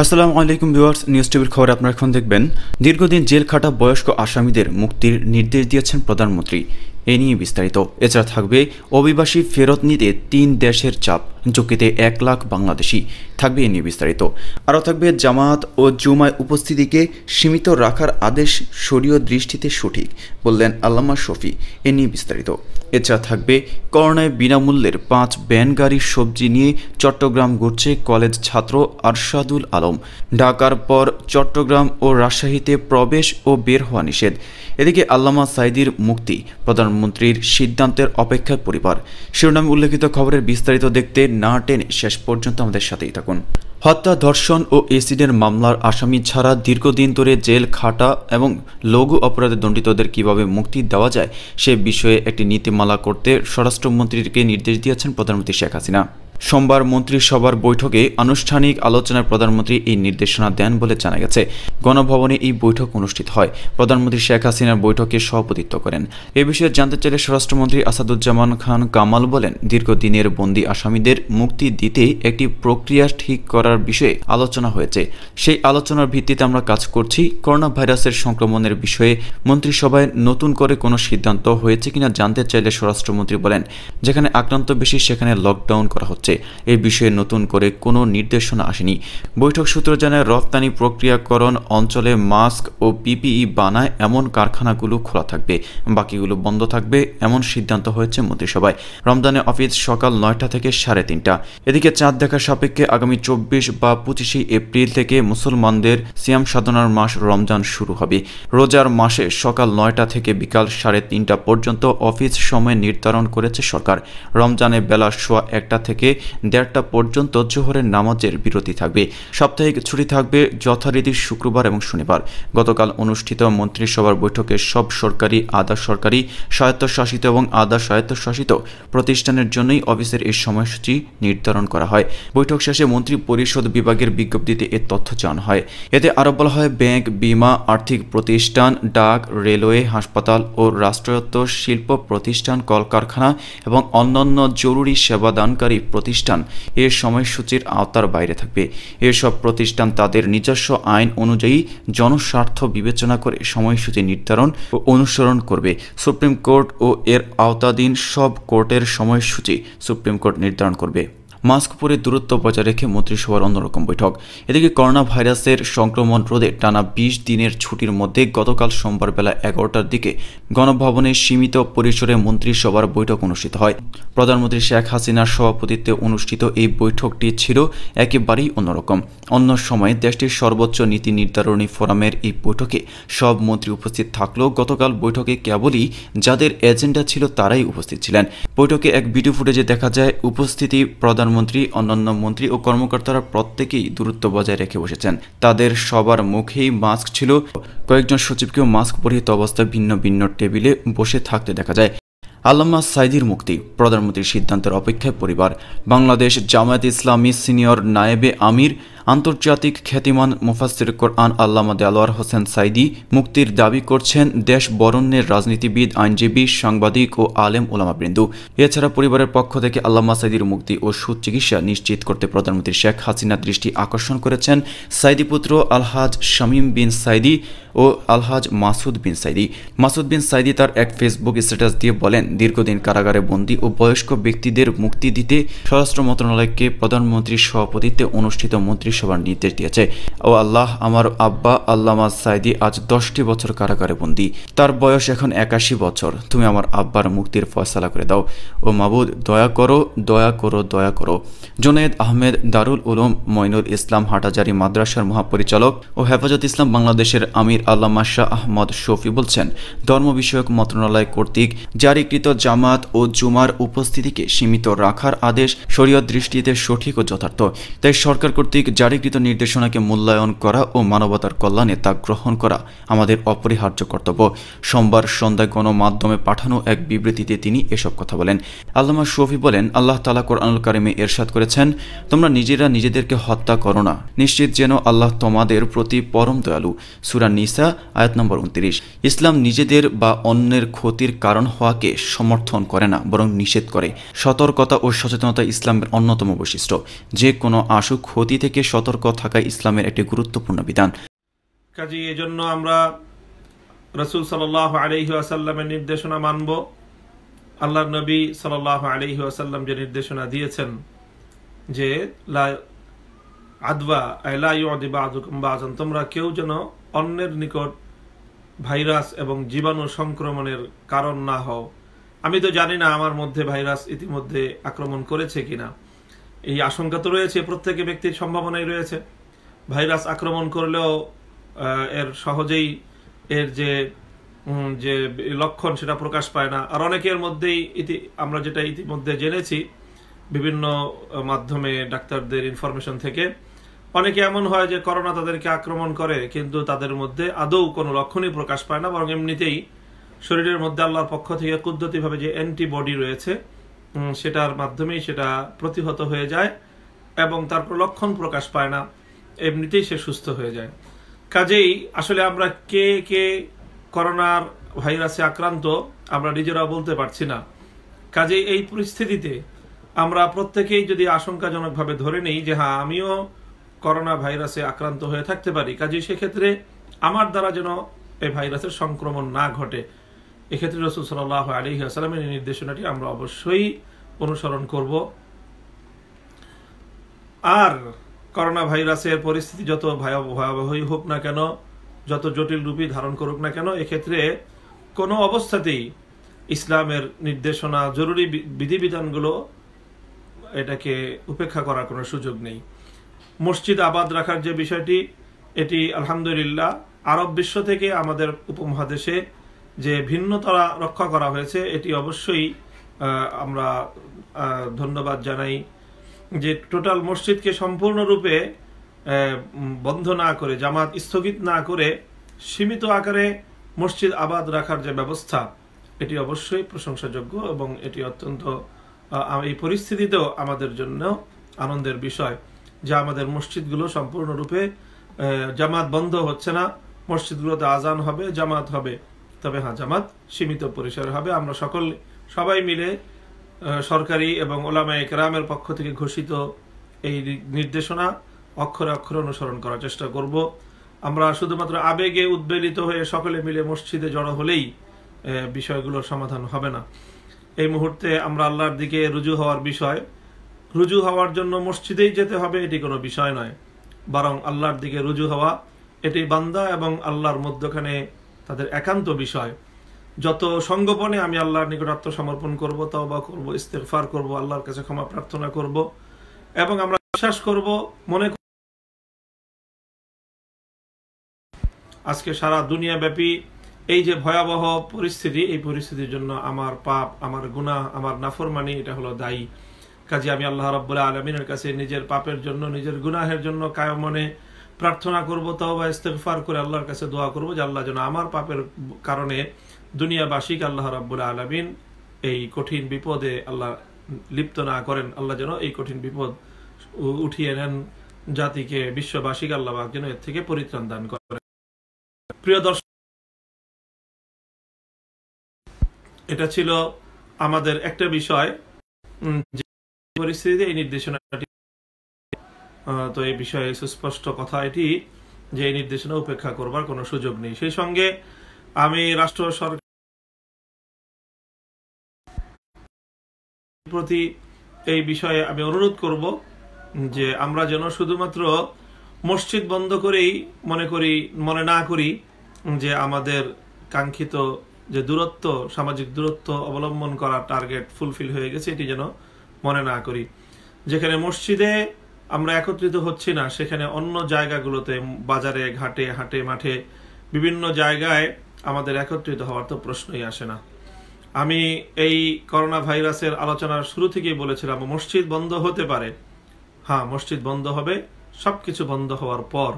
আসসালামু আলাইকুম viewers news টিভির খবর আপনারা এখন দেখবেন দীর্ঘদিন জেল খাটা বয়স্ক আসামিদের মুক্তির নির্দেশ দিয়েছেন প্রধানমন্ত্রী এ নিয়ে বিস্তারিত এছাড়া থাকবে অভিবাসী ফেরত নিতে তিন দেশের চাপ ঝুঁকিতে এক লাখ বাংলাদেশি থাকবে এ নিয়ে বিস্তারিত আরও থাকবে জামাত ও জুমায় উপস্থিতিকে সীমিত রাখার আদেশ সরীয় দৃষ্টিতে সঠিক বললেন আল্লামা শফি এ নিয়ে বিস্তারিত এছাড়া থাকবে করোনায় বিনামূল্যের পাঁচ ব্যান গাড়ির সবজি নিয়ে চট্টগ্রাম ঘুরছে কলেজ ছাত্র আরশাদুল আলম ঢাকার পর চট্টগ্রাম ও রাজশাহীতে প্রবেশ ও বের হওয়া নিষেধ এদিকে আল্লামা সাইদির মুক্তি প্রধানমন্ত্রীর সিদ্ধান্তের অপেক্ষায় পরিবার শিরোনামে উল্লেখিত খবরের বিস্তারিত দেখতে না টেনে শেষ পর্যন্ত আমাদের সাথেই থাকুন হত্যা ধর্ষণ ও এসিডের মামলার আসামি ছাড়া দীর্ঘদিন ধরে জেল খাটা এবং লঘু অপরাধে দণ্ডিতদের কিভাবে মুক্তি দেওয়া যায় সে বিষয়ে একটি নীতিমালা করতে স্বরাষ্ট্রমন্ত্রীকে নির্দেশ দিয়েছেন প্রধানমন্ত্রী শেখ হাসিনা সোমবার মন্ত্রিসভার বৈঠকে আনুষ্ঠানিক আলোচনায় প্রধানমন্ত্রী এই নির্দেশনা দেন বলে জানা গেছে গণভবনে এই বৈঠক অনুষ্ঠিত হয় প্রধানমন্ত্রী শেখ হাসিনার বৈঠকে সভাপতিত্ব করেন এ বিষয়ে জানতে চাইলে স্বরাষ্ট্রমন্ত্রী আসাদুজ্জামান খান কামাল বলেন দীর্ঘদিনের বন্দী আসামিদের মুক্তি দিতে একটি প্রক্রিয়া ঠিক করার বিষয়ে আলোচনা হয়েছে সেই আলোচনার ভিত্তিতে আমরা কাজ করছি করোনা ভাইরাসের সংক্রমণের বিষয়ে মন্ত্রিসভায় নতুন করে কোনো সিদ্ধান্ত হয়েছে কিনা জানতে চাইলে স্বরাষ্ট্রমন্ত্রী বলেন যেখানে আক্রান্ত বেশি সেখানে লকডাউন করা হচ্ছে হচ্ছে এ বিষয়ে নতুন করে কোনো নির্দেশনা আসেনি বৈঠক সূত্র জানায় রপ্তানি প্রক্রিয়াকরণ অঞ্চলে মাস্ক ও পিপিই বানায় এমন কারখানাগুলো খোলা থাকবে বাকিগুলো বন্ধ থাকবে এমন সিদ্ধান্ত হয়েছে মন্ত্রিসভায় রমজানে অফিস সকাল নয়টা থেকে সাড়ে তিনটা এদিকে চাঁদ দেখার সাপেক্ষে আগামী চব্বিশ বা পঁচিশে এপ্রিল থেকে মুসলমানদের সিয়াম সাধনার মাস রমজান শুরু হবে রোজার মাসে সকাল নয়টা থেকে বিকাল সাড়ে তিনটা পর্যন্ত অফিস সময় নির্ধারণ করেছে সরকার রমজানে বেলা সোয়া একটা থেকে দেড়টা পর্যন্ত জোহরের নামাজের বিরতি থাকবে সাপ্তাহিক ছুটি থাকবে যথারীতি শুক্রবার এবং শনিবার গতকাল অনুষ্ঠিত মন্ত্রিসভার বৈঠকে সব সরকারি আধা সরকারি স্বায়ত্তশাসিত এবং আধা স্বায়ত্তশাসিত প্রতিষ্ঠানের জন্যই অফিসের এই সময়সূচি নির্ধারণ করা হয় বৈঠক শেষে মন্ত্রী পরিষদ বিভাগের বিজ্ঞপ্তিতে এ তথ্য জানানো হয় এতে আরো বলা হয় ব্যাংক বিমা আর্থিক প্রতিষ্ঠান ডাক রেলওয়ে হাসপাতাল ও রাষ্ট্রায়ত্ত শিল্প প্রতিষ্ঠান কলকারখানা এবং অন্যান্য জরুরি সেবাদানকারী প্রতি প্রতিষ্ঠান এর সময়সূচির আওতার বাইরে থাকবে এসব প্রতিষ্ঠান তাদের নিজস্ব আইন অনুযায়ী জনস্বার্থ বিবেচনা করে সময়সূচি নির্ধারণ ও অনুসরণ করবে সুপ্রিম কোর্ট ও এর আওতাধীন সব কোর্টের সময়সূচি সুপ্রিম কোর্ট নির্ধারণ করবে মাস্ক পরে দূরত্ব বজায় রেখে মন্ত্রিসভার অন্যরকম বৈঠক এদিকে করোনা ভাইরাসের সংক্রমণ রোধে টানা বিশ দিনের ছুটির মধ্যে গতকাল সোমবার বেলা এগারোটার দিকে গণভবনে সীমিত পরিসরে মন্ত্রিসভার বৈঠক অনুষ্ঠিত হয় প্রধানমন্ত্রী শেখ হাসিনার সভাপতিত্বে অনুষ্ঠিত এই বৈঠকটি ছিল একেবারেই অন্যরকম অন্য সময়ে দেশটির সর্বোচ্চ নীতি নির্ধারণী ফোরামের এই বৈঠকে সব মন্ত্রী উপস্থিত থাকলেও গতকাল বৈঠকে কেবলই যাদের এজেন্ডা ছিল তারাই উপস্থিত ছিলেন বৈঠকে এক ভিডিও ফুটেজে দেখা যায় উপস্থিতি প্রধান প্রধানমন্ত্রী অন্যান্য মন্ত্রী ও কর্মকর্তারা প্রত্যেকেই দূরত্ব বজায় রেখে বসেছেন তাদের সবার মুখেই মাস্ক ছিল কয়েকজন সচিবকেও মাস্ক পরিহিত অবস্থায় ভিন্ন ভিন্ন টেবিলে বসে থাকতে দেখা যায় আল্লামা সাইদির মুক্তি প্রধানমন্ত্রীর সিদ্ধান্তের অপেক্ষায় পরিবার বাংলাদেশ জামায়াত ইসলামী সিনিয়র নায়েবে আমির আন্তর্জাতিক খ্যাতিমান মুফাসির কোরআন আল্লামা দেলোয়ার হোসেন সাইদি মুক্তির দাবি করছেন দেশ বরণ্যের রাজনীতিবিদ আইনজীবী সাংবাদিক ও আলেম ওলামাবৃন্দু এছাড়া পরিবারের পক্ষ থেকে আল্লামা সাইদির মুক্তি ও সুচিকিৎসা নিশ্চিত করতে প্রধানমন্ত্রী শেখ হাসিনা দৃষ্টি আকর্ষণ করেছেন সাইদি পুত্র আলহাজ শামীম বিন সাইদি ও আলহাজ মাসুদ বিন সাইদি মাসুদ বিন সাইদি তার এক ফেসবুক স্ট্যাটাস দিয়ে বলেন দীর্ঘদিন কারাগারে বন্দী ও বয়স্ক ব্যক্তিদের মুক্তি দিতে স্বরাষ্ট্র মন্ত্রণালয়কে প্রধানমন্ত্রীর সভাপতিত্বে অনুষ্ঠিত মন্ত্রী ভবিষ্যবাণী নির্দেশ দিয়েছে ও আল্লাহ আমার আব্বা আল্লামা সাইদি আজ দশটি বছর কারাগারে বন্দি তার বয়স এখন একাশি বছর তুমি আমার আব্বার মুক্তির ফয়সালা করে দাও ও মাবুদ দয়া করো দয়া করো দয়া করো জুনেদ আহমেদ দারুল উলুম মইনুল ইসলাম হাটাজারি মাদ্রাসার মহাপরিচালক ও হেফাজত ইসলাম বাংলাদেশের আমির আল্লামা শাহ আহমদ শফি বলছেন ধর্ম বিষয়ক মন্ত্রণালয় কর্তৃক জারিকৃত জামাত ও জুমার উপস্থিতিকে সীমিত রাখার আদেশ শরীয় দৃষ্টিতে সঠিক ও যথার্থ তাই সরকার কর্তৃক জারিকৃত নির্দেশনাকে মূল্যায়ন করা ও মানবতার কল্যাণে তা গ্রহণ করা আমাদের অপরিহার্য কর্তব্য সোমবার সন্ধ্যায় গণমাধ্যমে পাঠানো এক বিবৃতিতে তিনি এসব কথা বলেন আল্লামা শফি বলেন আল্লাহ তালা কোরআনুল কারিমে এরশাদ করেছেন তোমরা নিজেরা নিজেদেরকে হত্যা করো না নিশ্চিত যেন আল্লাহ তোমাদের প্রতি পরম দয়ালু সুরা নিসা আয়াত নম্বর উনত্রিশ ইসলাম নিজেদের বা অন্যের ক্ষতির কারণ হওয়াকে সমর্থন করে না বরং নিষেধ করে সতর্কতা ও সচেতনতা ইসলামের অন্যতম বৈশিষ্ট্য যে কোনো আশু ক্ষতি থেকে সতর্ক থাকা ইসলামের একটি গুরুত্বপূর্ণ বিধান কাজে এজন্য আমরা রসুল সাল আলহি আসাল্লামের নির্দেশনা মানব আল্লাহ নবী সাল আলহি আসাল্লাম যে নির্দেশনা দিয়েছেন যে লা আদবা তোমরা কেউ যেন অন্যের নিকট ভাইরাস এবং জীবাণু সংক্রমণের কারণ না হও আমি তো জানি না আমার মধ্যে ভাইরাস ইতিমধ্যে আক্রমণ করেছে কিনা এই আশঙ্কা তো রয়েছে প্রত্যেকে ব্যক্তির সম্ভাবনাই রয়েছে ভাইরাস আক্রমণ করলেও এর সহজেই এর যে যে লক্ষণ সেটা প্রকাশ পায় না আর অনেকের মধ্যেই ইতি আমরা যেটা ইতিমধ্যে জেনেছি বিভিন্ন মাধ্যমে ডাক্তারদের ইনফরমেশন থেকে অনেকে এমন হয় যে করোনা তাদেরকে আক্রমণ করে কিন্তু তাদের মধ্যে আদৌ কোনো লক্ষণই প্রকাশ পায় না বরং এমনিতেই শরীরের মধ্যে আল্লাহর পক্ষ থেকে কুদ্ধতিভাবে যে অ্যান্টিবডি রয়েছে সেটার মাধ্যমেই সেটা প্রতিহত হয়ে যায় এবং তারপর লক্ষণ প্রকাশ পায় না এমনিতেই সে সুস্থ হয়ে যায় কাজেই আসলে আমরা কে কে করোনার ভাইরাসে আক্রান্ত আমরা নিজেরা বলতে পারছি না কাজেই এই পরিস্থিতিতে আমরা প্রত্যেকেই যদি আশঙ্কাজনকভাবে ধরে নেই যে হ্যাঁ আমিও করোনা ভাইরাসে আক্রান্ত হয়ে থাকতে পারি কাজেই সেক্ষেত্রে আমার দ্বারা যেন এই ভাইরাসের সংক্রমণ না ঘটে এক্ষেত্রে রসুল সাল আলী আসালামের এই নির্দেশনাটি আমরা অবশ্যই অনুসরণ করব আর করোনা ভাইরাসের পরিস্থিতি যত ভয়াবহই হোক না কেন যত জটিল রূপই ধারণ করুক না কেন এক্ষেত্রে কোনো অবস্থাতেই ইসলামের নির্দেশনা জরুরি বিধিবিধানগুলো এটাকে উপেক্ষা করার কোনো সুযোগ নেই মসজিদ আবাদ রাখার যে বিষয়টি এটি আলহামদুলিল্লাহ আরব বিশ্ব থেকে আমাদের উপমহাদেশে যে ভিন্নতা রক্ষা করা হয়েছে এটি অবশ্যই আমরা ধন্যবাদ জানাই যে টোটাল মসজিদকে সম্পূর্ণরূপে বন্ধ না করে জামাত স্থগিত না করে সীমিত আকারে মসজিদ আবাদ রাখার যে ব্যবস্থা এটি অবশ্যই প্রশংসাযোগ্য এবং এটি অত্যন্ত এই পরিস্থিতিতেও আমাদের জন্য আনন্দের বিষয় যে আমাদের মসজিদগুলো সম্পূর্ণরূপে জামাত বন্ধ হচ্ছে না মসজিদগুলোতে আজান হবে জামাত হবে তবে হ্যাঁ জামাত সীমিত পরিসরে হবে আমরা সকল সবাই মিলে সরকারি এবং ওলামা একরামের পক্ষ থেকে ঘোষিত এই নির্দেশনা অক্ষরে অক্ষরে অনুসরণ করার চেষ্টা করব আমরা শুধুমাত্র আবেগে উদ্বেলিত হয়ে সকলে মিলে মসজিদে জড়ো হলেই বিষয়গুলোর সমাধান হবে না এই মুহূর্তে আমরা আল্লাহর দিকে রুজু হওয়ার বিষয় রুজু হওয়ার জন্য মসজিদেই যেতে হবে এটি কোনো বিষয় নয় বরং আল্লাহর দিকে রুজু হওয়া এটি বান্দা এবং আল্লাহর মধ্যখানে তাদের একান্ত বিষয় যত সঙ্গোপনে আমি আল্লাহর নিকট আত্মসমর্পণ করবো তাও বা করবো ইস্তেফার করবো আল্লাহর কাছে ক্ষমা প্রার্থনা করব এবং আমরা বিশ্বাস করব মনে আজকে সারা দুনিয়া ব্যাপী এই যে ভয়াবহ পরিস্থিতি এই পরিস্থিতির জন্য আমার পাপ আমার গুণা আমার নাফরমানি এটা হলো দায়ী কাজে আমি আল্লাহ রাবুল্লাহ আলমিনের কাছে নিজের পাপের জন্য নিজের গুনাহের জন্য কায়মনে মনে প্রার্থনা করব তাও বা ইস্তেগফার করে আল্লাহর কাছে দোয়া করব যে আল্লাহ যেন আমার পাপের কারণে দুনিয়াবাসীকে আল্লাহ রাবুল আলমিন এই কঠিন বিপদে আল্লাহ লিপ্ত না করেন আল্লাহ যেন এই কঠিন বিপদ উঠিয়ে নেন জাতিকে বিশ্ববাসীকে আল্লাহ যেন এর থেকে পরিত্রাণ দান করেন প্রিয় দর্শক এটা ছিল আমাদের একটা বিষয় পরিস্থিতিতে এই নির্দেশনাটি তো এই বিষয়ে সুস্পষ্ট কথা এটি যে এই নির্দেশনা উপেক্ষা করবার কোনো সুযোগ নেই সেই সঙ্গে আমি রাষ্ট্র সরকার প্রতি এই বিষয়ে আমি অনুরোধ করব যে আমরা যেন শুধুমাত্র মসজিদ বন্ধ করেই মনে করি মনে না করি যে আমাদের কাঙ্ক্ষিত যে দূরত্ব সামাজিক দূরত্ব অবলম্বন করা টার্গেট ফুলফিল হয়ে গেছে এটি যেন মনে না করি যেখানে মসজিদে আমরা একত্রিত হচ্ছি না সেখানে অন্য জায়গাগুলোতে বাজারে ঘাটে হাটে মাঠে বিভিন্ন জায়গায় আমাদের একত্রিত হওয়ার তো প্রশ্নই আসে না আমি এই করোনা ভাইরাসের আলোচনার শুরু থেকেই বলেছিলাম মসজিদ বন্ধ হতে পারে হ্যাঁ মসজিদ বন্ধ হবে সব কিছু বন্ধ হওয়ার পর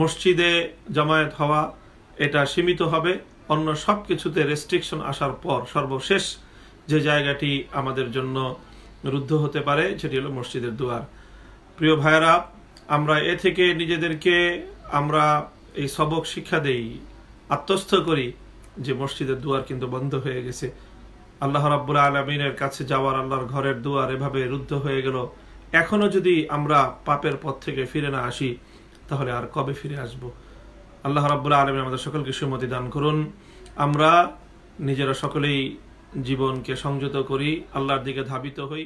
মসজিদে জমায়েত হওয়া এটা সীমিত হবে অন্য সব কিছুতে রেস্ট্রিকশন আসার পর সর্বশেষ যে জায়গাটি আমাদের জন্য রুদ্ধ হতে পারে সেটি হলো মসজিদের দুয়ার প্রিয় ভাইরা আমরা এ থেকে নিজেদেরকে আমরা এই সবক শিক্ষা দেই আত্মস্থ করি যে মসজিদের দুয়ার কিন্তু বন্ধ হয়ে গেছে আল্লাহ রাবুল আলমিনের কাছে যাওয়ার আল্লাহর ঘরের দুয়ার এভাবে রুদ্ধ হয়ে গেল এখনও যদি আমরা পাপের পথ থেকে ফিরে না আসি তাহলে আর কবে ফিরে আসব আল্লাহ রাবুল আলমিন আমাদের সকলকে সুমতি দান করুন আমরা নিজেরা সকলেই জীবনকে সংযত করি আল্লাহর দিকে ধাবিত হই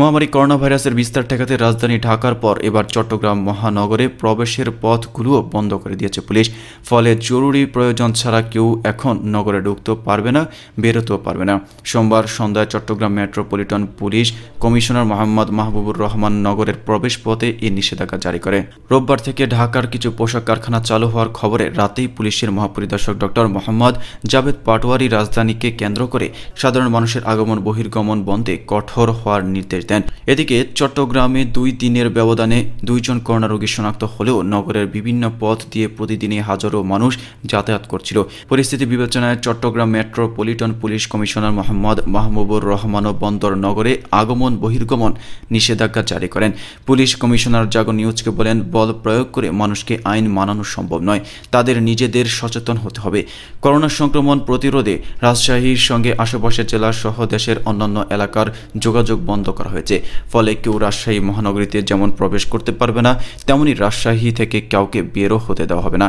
মহামারী করোনা ভাইরাসের বিস্তার ঠেকাতে রাজধানী ঢাকার পর এবার চট্টগ্রাম মহানগরে প্রবেশের পথগুলোও বন্ধ করে দিয়েছে পুলিশ ফলে জরুরি প্রয়োজন ছাড়া কেউ এখন নগরে ঢুকতেও পারবে না বেরোতেও পারবে না সোমবার সন্ধ্যায় Chattogram metropolitan police commissioner Mohammad Mahbubur Rahman নগরের প্রবেশ পথে এই নিষেধাজ্ঞা জারি করে রোববার থেকে ঢাকার কিছু পোশাক কারখানা চালু হওয়ার খবরে রাতেই পুলিশের মহাপরিদর্শক ডক্টর মোহাম্মদ জাভেদ পাটোয়ারি রাজধানীকে কেন্দ্র করে সাধারণ মানুষের আগমন বহির্গমন বন্ধে কঠোর হওয়ার নির্দেশ নির্দেশ দেন এদিকে চট্টগ্রামে দুই দিনের ব্যবধানে দুইজন করোনা রোগী শনাক্ত হলেও নগরের বিভিন্ন পথ দিয়ে প্রতিদিনই হাজারো মানুষ যাতায়াত করছিল পরিস্থিতি বিবেচনায় Chattogram metropolitan police commissioner Mohammad Mahmubur রহমানও বন্দর নগরে আগমন বহির্গমন নিষেধাজ্ঞা জারি করেন পুলিশ কমিশনার জাগো নিউজকে বলেন বল প্রয়োগ করে মানুষকে আইন মানানো সম্ভব নয় তাদের নিজেদের সচেতন হতে হবে করোনা সংক্রমণ প্রতিরোধে রাজশাহীর সঙ্গে আশেপাশের জেলা সহ দেশের অন্যান্য এলাকার যোগাযোগ বন্ধ করা করা হয়েছে ফলে কেউ রাজশাহী মহানগরীতে যেমন প্রবেশ করতে পারবে না তেমনি রাজশাহী থেকে কাউকে বেরো হতে দেওয়া হবে না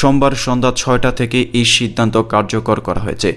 সোমবার সন্ধ্যা ছয়টা থেকে এই সিদ্ধান্ত কার্যকর করা হয়েছে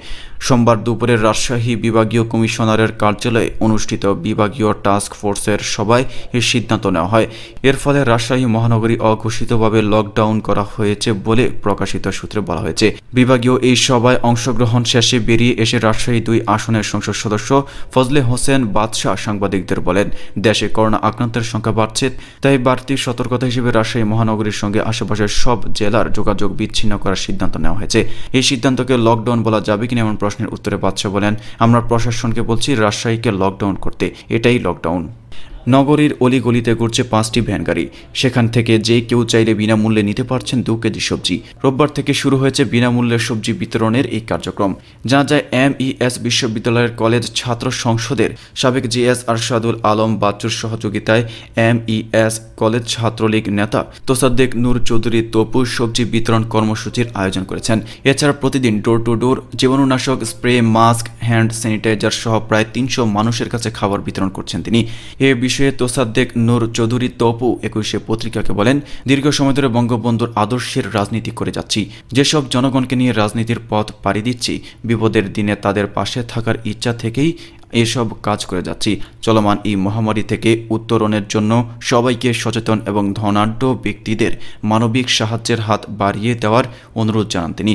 সোমবার দুপুরে রাজশাহী বিভাগীয় কমিশনারের কার্যালয়ে অনুষ্ঠিত বিভাগীয় টাস্ক ফোর্সের সবাই এই সিদ্ধান্ত নেওয়া হয় এর ফলে রাজশাহী মহানগরী অঘোষিতভাবে লকডাউন করা হয়েছে বলে প্রকাশিত সূত্রে বলা হয়েছে বিভাগীয় এই সভায় অংশগ্রহণ শেষে বেরিয়ে এসে রাজশাহী দুই আসনের সংসদ সদস্য ফজলে হোসেন বাদশাহ সাংবাদিক সাংবাদিকদের বলেন দেশে করোনা আক্রান্তের সংখ্যা বাড়ছে তাই বাড়তি সতর্কতা হিসেবে রাজশাহী মহানগরীর সঙ্গে আশেপাশের সব জেলার যোগাযোগ বিচ্ছিন্ন করার সিদ্ধান্ত নেওয়া হয়েছে এই সিদ্ধান্তকে লকডাউন বলা যাবে কিনা এমন প্রশ্নের উত্তরে বাদশাহ বলেন আমরা প্রশাসনকে বলছি রাজশাহীকে লকডাউন করতে এটাই লকডাউন নগরীর অলিগলিতে ঘুরছে পাঁচটি ভ্যান গাড়ি সেখান থেকে যে কেউ চাইলে বিনামূল্যে নিতে পারছেন দু কেজি সবজি রোববার থেকে শুরু হয়েছে বিনামূল্যে সবজি বিতরণের এই কার্যক্রম যা যায় এম ইএস বিশ্ববিদ্যালয়ের কলেজ ছাত্র সংসদের সাবেক এস আরশাদুল আলম বাচ্চুর সহযোগিতায় এম ইএস কলেজ ছাত্রলীগ নেতা তোসাদ্দেক নূর চৌধুরী তপু সবজি বিতরণ কর্মসূচির আয়োজন করেছেন এছাড়া প্রতিদিন ডোর টু ডোর জীবাণুনাশক স্প্রে মাস্ক হ্যান্ড স্যানিটাইজার সহ প্রায় তিনশো মানুষের কাছে খাবার বিতরণ করছেন তিনি এ বিষয়ে বিষয়ে তোসাদ্দেক নূর চৌধুরী তপু একুশে পত্রিকাকে বলেন দীর্ঘ সময় ধরে বঙ্গবন্ধুর আদর্শের রাজনীতি করে যাচ্ছি যেসব জনগণকে নিয়ে রাজনীতির পথ পাড়ি দিচ্ছি বিপদের দিনে তাদের পাশে থাকার ইচ্ছা থেকেই এসব কাজ করে যাচ্ছি চলমান এই মহামারী থেকে উত্তরণের জন্য সবাইকে সচেতন এবং ধনাঢ্য ব্যক্তিদের মানবিক সাহায্যের হাত বাড়িয়ে দেওয়ার অনুরোধ জানান তিনি